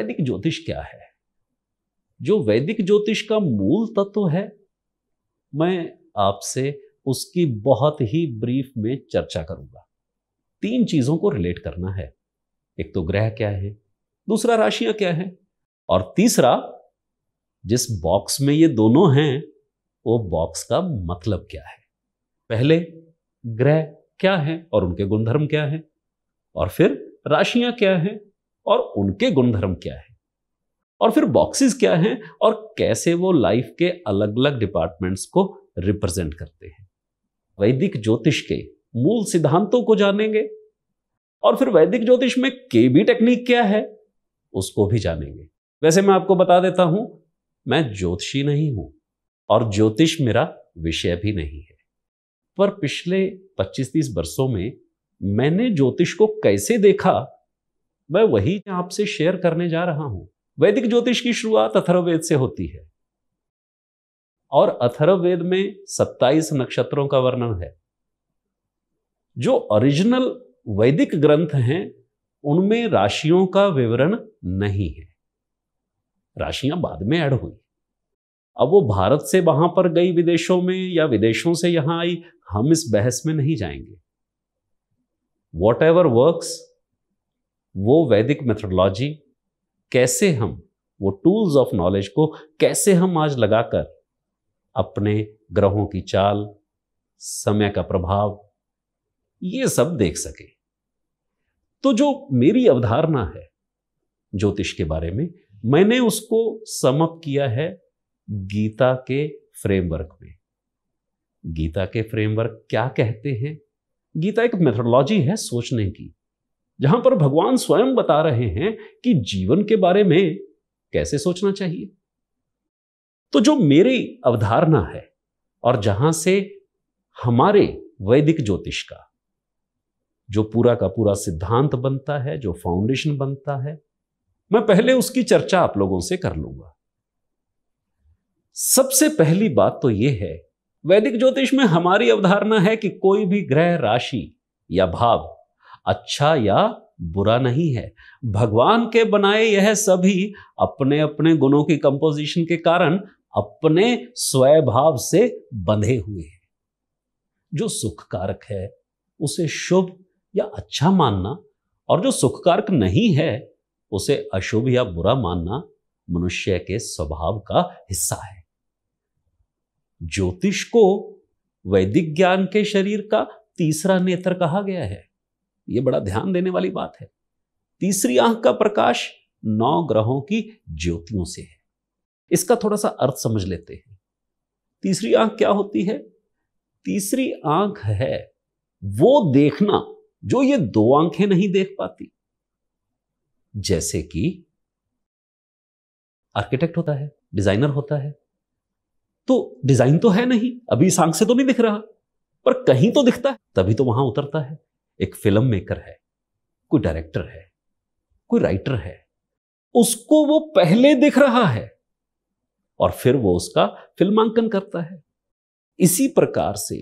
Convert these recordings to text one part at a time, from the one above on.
वैदिक ज्योतिष क्या है जो वैदिक ज्योतिष का मूल तत्व है मैं आपसे उसकी बहुत ही ब्रीफ में चर्चा करूंगा तीन चीजों को रिलेट करना है एक तो ग्रह क्या है दूसरा राशियां क्या है और तीसरा जिस बॉक्स में ये दोनों हैं वो बॉक्स का मतलब क्या है पहले ग्रह क्या है और उनके गुणधर्म क्या है और फिर राशियां क्या हैं और उनके गुणधर्म क्या है और फिर बॉक्सेस क्या हैं और कैसे वो लाइफ के अलग अलग डिपार्टमेंट्स को रिप्रेजेंट करते हैं वैदिक ज्योतिष के मूल सिद्धांतों को जानेंगे और फिर वैदिक ज्योतिष में के बी टेक्निक क्या है उसको भी जानेंगे वैसे मैं आपको बता देता हूं मैं ज्योतिषी नहीं हूं और ज्योतिष मेरा विषय भी नहीं है पर पिछले 25-30 वर्षों में मैंने ज्योतिष को कैसे देखा मैं वही आपसे शेयर करने जा रहा हूं वैदिक ज्योतिष की शुरुआत अथर्ववेद से होती है और अथर्ववेद में 27 नक्षत्रों का वर्णन है जो ओरिजिनल वैदिक ग्रंथ हैं उनमें राशियों का विवरण नहीं है राशियां बाद में ऐड हुई अब वो भारत से वहां पर गई विदेशों में या विदेशों से यहां आई हम इस बहस में नहीं जाएंगे वॉट एवर वर्क्स वो वैदिक मेथोडोलॉजी कैसे हम वो टूल्स ऑफ नॉलेज को कैसे हम आज लगाकर अपने ग्रहों की चाल समय का प्रभाव ये सब देख सके तो जो मेरी अवधारणा है ज्योतिष के बारे में मैंने उसको समअप किया है गीता के फ्रेमवर्क में गीता के फ्रेमवर्क क्या कहते हैं गीता एक मेथोडोलॉजी है सोचने की जहां पर भगवान स्वयं बता रहे हैं कि जीवन के बारे में कैसे सोचना चाहिए तो जो मेरी अवधारणा है और जहां से हमारे वैदिक ज्योतिष का जो पूरा का पूरा सिद्धांत बनता है जो फाउंडेशन बनता है मैं पहले उसकी चर्चा आप लोगों से कर लूंगा सबसे पहली बात तो यह है वैदिक ज्योतिष में हमारी अवधारणा है कि कोई भी ग्रह राशि या भाव अच्छा या बुरा नहीं है भगवान के बनाए यह सभी अपने अपने गुणों की कंपोजिशन के कारण अपने स्वभाव से बंधे हुए हैं जो सुख कारक है उसे शुभ या अच्छा मानना और जो सुख कारक नहीं है उसे अशुभ या बुरा मानना मनुष्य के स्वभाव का हिस्सा है ज्योतिष को वैदिक ज्ञान के शरीर का तीसरा नेत्र कहा गया है यह बड़ा ध्यान देने वाली बात है तीसरी आंख का प्रकाश नौ ग्रहों की ज्योतियों से है इसका थोड़ा सा अर्थ समझ लेते हैं तीसरी आंख क्या होती है तीसरी आंख है वो देखना जो ये दो आंखें नहीं देख पाती जैसे कि आर्किटेक्ट होता है डिजाइनर होता है तो डिजाइन तो है नहीं अभी इस आंख से तो नहीं दिख रहा पर कहीं तो दिखता है तभी तो वहां उतरता है एक फिल्म मेकर है कोई डायरेक्टर है कोई राइटर है उसको वो पहले दिख रहा है और फिर वो उसका फिल्मांकन करता है इसी प्रकार से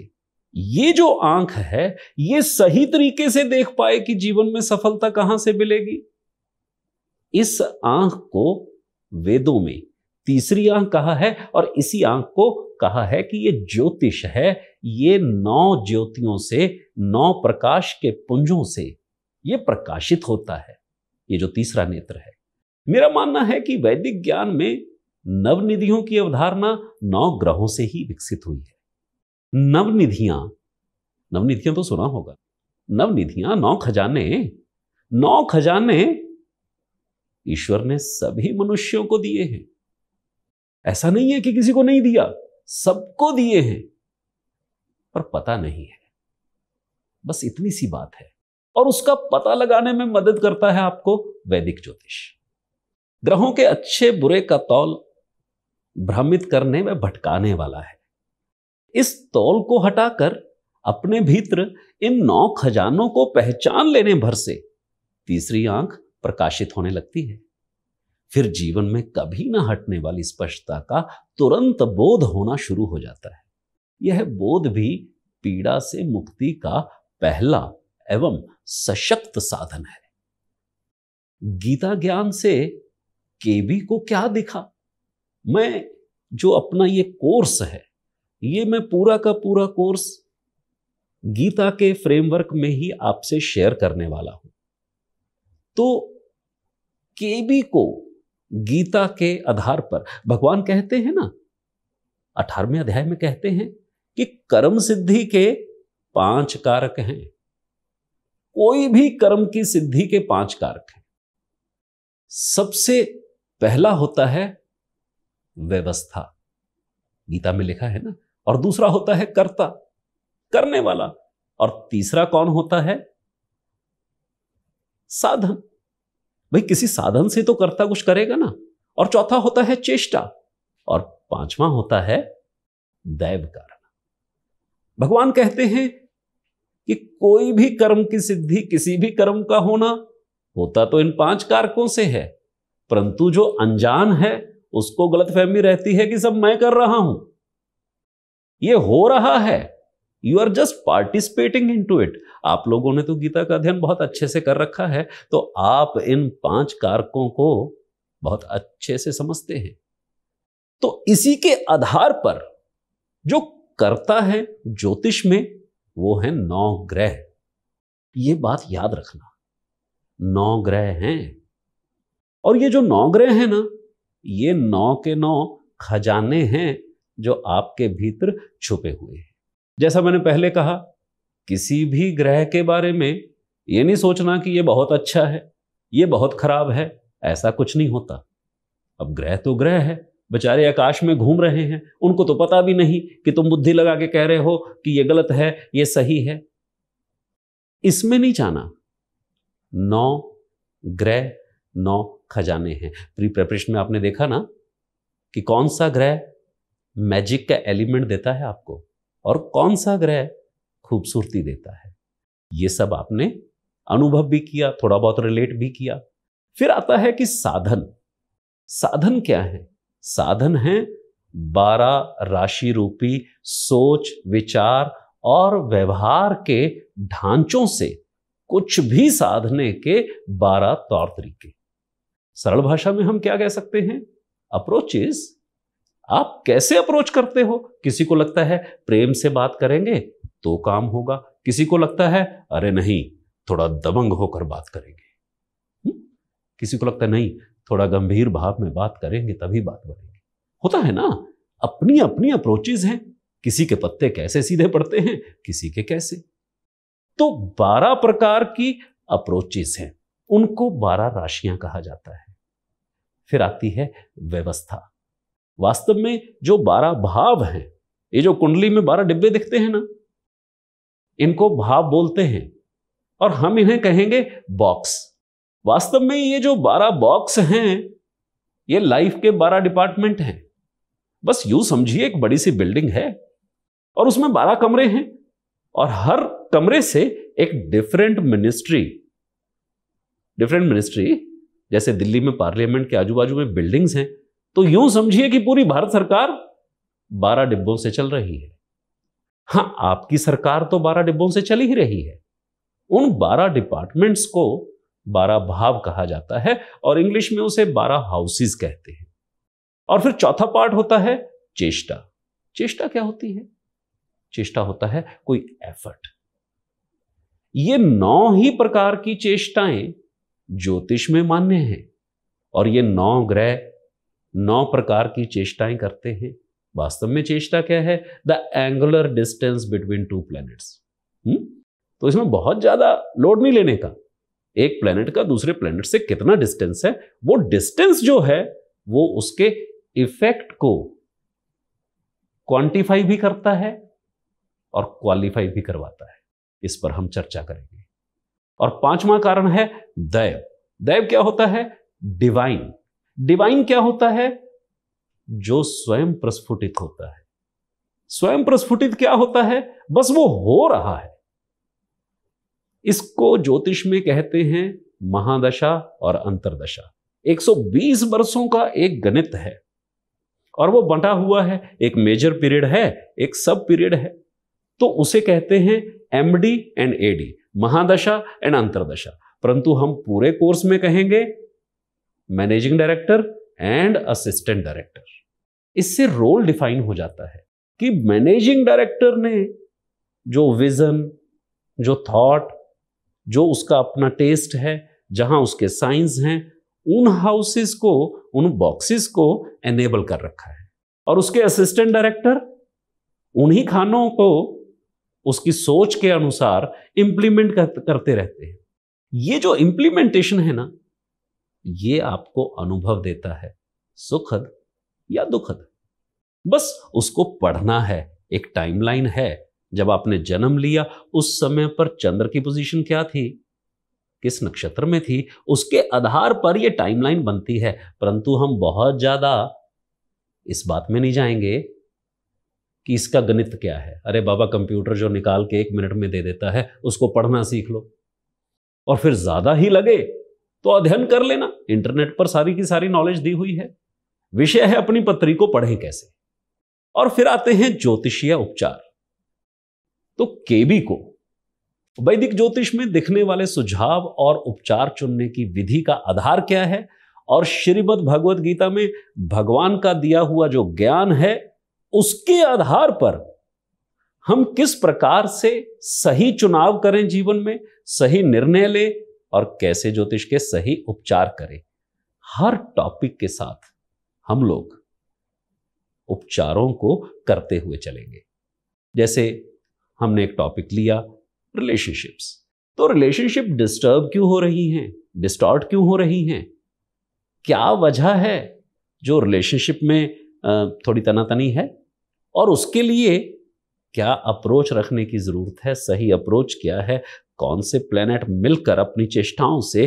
ये जो आंख है ये सही तरीके से देख पाए कि जीवन में सफलता कहां से मिलेगी इस आंख को वेदों में तीसरी आंख कहा है और इसी आंख को कहा है कि ये ज्योतिष है ये नौ ज्योतियों से नौ प्रकाश के पुंजों से ये प्रकाशित होता है ये जो तीसरा नेत्र है मेरा मानना है कि वैदिक ज्ञान में नवनिधियों की अवधारणा नौ ग्रहों से ही विकसित हुई है नवनिधियां नवनिधियां तो सुना होगा नवनिधियां नौ खजाने नौ खजाने ईश्वर ने सभी मनुष्यों को दिए हैं ऐसा नहीं है कि किसी को नहीं दिया सबको दिए हैं पर पता नहीं है बस इतनी सी बात है और उसका पता लगाने में मदद करता है आपको वैदिक ज्योतिष ग्रहों के अच्छे बुरे का तौल भ्रमित करने में भटकाने वाला है इस तौल को हटाकर अपने भीतर इन नौ खजानों को पहचान लेने भर से तीसरी आंख प्रकाशित होने लगती है फिर जीवन में कभी ना हटने वाली स्पष्टता का तुरंत बोध होना शुरू हो जाता है यह बोध भी पीड़ा से मुक्ति का पहला एवं सशक्त साधन है गीता ज्ञान से केबी को क्या दिखा मैं जो अपना ये कोर्स है ये मैं पूरा का पूरा कोर्स गीता के फ्रेमवर्क में ही आपसे शेयर करने वाला हूं तो केबी को गीता के आधार पर भगवान कहते हैं ना अठारहवें अध्याय में कहते हैं कि कर्म सिद्धि के पांच कारक हैं कोई भी कर्म की सिद्धि के पांच कारक हैं सबसे पहला होता है व्यवस्था गीता में लिखा है ना और दूसरा होता है कर्ता करने वाला और तीसरा कौन होता है साधन भाई किसी साधन से तो करता कुछ करेगा ना और चौथा होता है चेष्टा और पांचवा होता है दैव कारण भगवान कहते हैं कि कोई भी कर्म की सिद्धि किसी भी कर्म का होना होता तो इन पांच कारकों से है परंतु जो अनजान है उसको गलतफहमी रहती है कि सब मैं कर रहा हूं ये हो रहा है you are just participating in to it आप लोगों ने तो गीता का अध्ययन बहुत अच्छे से कर रखा है तो आप इन पांच कारकों को बहुत अच्छे से समझते हैं तो इसी के आधार पर जो करता है ज्योतिष में वो है नौ ग्रह ये बात याद रखना नौ ग्रह हैं और ये जो नौ ग्रह हैं ना ये नौ के नौ खजाने हैं जो आपके भीतर छुपे हुए हैं जैसा मैंने पहले कहा किसी भी ग्रह के बारे में ये नहीं सोचना कि ये बहुत अच्छा है ये बहुत खराब है ऐसा कुछ नहीं होता अब ग्रह तो ग्रह है बेचारे आकाश में घूम रहे हैं उनको तो पता भी नहीं कि तुम बुद्धि लगा के कह रहे हो कि ये गलत है ये सही है इसमें नहीं जाना नौ ग्रह नौ खजाने हैं प्री प्रेपरेशन में आपने देखा ना कि कौन सा ग्रह मैजिक का एलिमेंट देता है आपको और कौन सा ग्रह खूबसूरती देता है ये सब आपने अनुभव भी किया थोड़ा बहुत रिलेट भी किया फिर आता है कि साधन साधन क्या है साधन है बारह राशि रूपी सोच विचार और व्यवहार के ढांचों से कुछ भी साधने के बारह तौर तरीके सरल भाषा में हम क्या कह सकते हैं अप्रोचेस आप कैसे अप्रोच करते हो किसी को लगता है प्रेम से बात करेंगे तो काम होगा किसी को लगता है अरे नहीं थोड़ा दबंग होकर बात करेंगे किसी को लगता है नहीं थोड़ा गंभीर भाव में बात करेंगे तभी बात बनेगी होता है ना अपनी अपनी अप्रोचेज हैं किसी के पत्ते कैसे सीधे पड़ते हैं किसी के कैसे तो बारह प्रकार की अप्रोचेज हैं उनको बारह राशियां कहा जाता है फिर आती है व्यवस्था वास्तव में जो बारह भाव हैं ये जो कुंडली में बारह डिब्बे दिखते हैं ना इनको भाव बोलते हैं और हम इन्हें कहेंगे बॉक्स वास्तव में ये जो बारह बॉक्स हैं ये लाइफ के बारह डिपार्टमेंट हैं बस यू समझिए एक बड़ी सी बिल्डिंग है और उसमें बारह कमरे हैं और हर कमरे से एक डिफरेंट मिनिस्ट्री डिफरेंट मिनिस्ट्री जैसे दिल्ली में पार्लियामेंट के आजू बाजू में बिल्डिंग्स हैं तो यूं समझिए कि पूरी भारत सरकार बारह डिब्बों से चल रही है हाँ आपकी सरकार तो बारह डिब्बों से चल ही रही है उन बारह डिपार्टमेंट्स को बारह भाव कहा जाता है और इंग्लिश में उसे बारह हाउसेस कहते हैं और फिर चौथा पार्ट होता है चेष्टा चेष्टा क्या होती है चेष्टा होता है कोई एफर्ट ये नौ ही प्रकार की चेष्टाएं ज्योतिष में मान्य हैं और ये नौ ग्रह नौ प्रकार की चेष्टाएं करते हैं वास्तव में चेष्टा क्या है the angular distance between two planets तो इसमें बहुत ज़्यादा लोड नहीं लेने का एक प्लेनेट का दूसरे प्लेनेट से कितना डिस्टेंस है वो डिस्टेंस जो है वो उसके इफेक्ट को क्वांटिफाई भी करता है और क्वालिफाई भी करवाता है इस पर हम चर्चा करेंगे और पांचवा कारण है दैव दैव क्या होता है डिवाइन डिवाइन क्या होता है जो स्वयं प्रस्फुटित होता है स्वयं प्रस्फुटित क्या होता है बस वो हो रहा है इसको ज्योतिष में कहते हैं महादशा और अंतरदशा 120 वर्षों का एक गणित है और वो बंटा हुआ है एक मेजर पीरियड है एक सब पीरियड है तो उसे कहते हैं MD and AD mahadasha and antardasha परंतु हम पूरे कोर्स में कहेंगे managing director and assistant director इससे रोल डिफाइन हो जाता है कि मैनेजिंग डायरेक्टर ने जो विजन जो थॉट जो उसका अपना टेस्ट है जहां उसके साइंस हैं उन हाउसेस को उन बॉक्सेस को एनेबल कर रखा है और उसके असिस्टेंट डायरेक्टर उन्हीं खानों को उसकी सोच के अनुसार इंप्लीमेंट करते रहते हैं ये जो इंप्लीमेंटेशन है ना ये आपको अनुभव देता है सुखद या दुखद बस उसको पढ़ना है एक टाइमलाइन है जब आपने जन्म लिया उस समय पर चंद्र की पोजीशन क्या थी किस नक्षत्र में थी उसके आधार पर यह टाइमलाइन बनती है परंतु हम बहुत ज्यादा इस बात में नहीं जाएंगे कि इसका गणित क्या है अरे बाबा कंप्यूटर जो निकाल के एक मिनट में दे देता है उसको पढ़ना सीख लो और फिर ज्यादा ही लगे तो अध्ययन कर लेना इंटरनेट पर सारी की सारी नॉलेज दी हुई है विषय है अपनी पत्री को पढ़े कैसे और फिर आते हैं ज्योतिषीय उपचार तो केबी को वैदिक ज्योतिष में दिखने वाले सुझाव और उपचार चुनने की विधि का आधार क्या है और श्रीमद भगवद गीता में भगवान का दिया हुआ जो ज्ञान है उसके आधार पर हम किस प्रकार से सही चुनाव करें जीवन में सही निर्णय लें और कैसे ज्योतिष के सही उपचार करें हर टॉपिक के साथ हम लोग उपचारों को करते हुए चलेंगे जैसे हमने एक टॉपिक लिया रिलेशनशिप्स तो रिलेशनशिप डिस्टर्ब क्यों हो रही हैं डिस्टॉर्ट क्यों हो रही हैं क्या वजह है जो रिलेशनशिप में थोड़ी तनातनी है और उसके लिए क्या अप्रोच रखने की ज़रूरत है सही अप्रोच क्या है कौन से प्लेनेट मिलकर अपनी चेष्टाओं से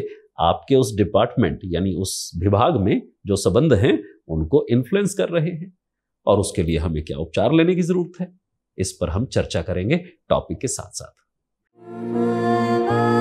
आपके उस डिपार्टमेंट यानी उस विभाग में जो संबंध हैं उनको इन्फ्लुएंस कर रहे हैं और उसके लिए हमें क्या उपचार लेने की जरूरत है इस पर हम चर्चा करेंगे टॉपिक के साथ साथ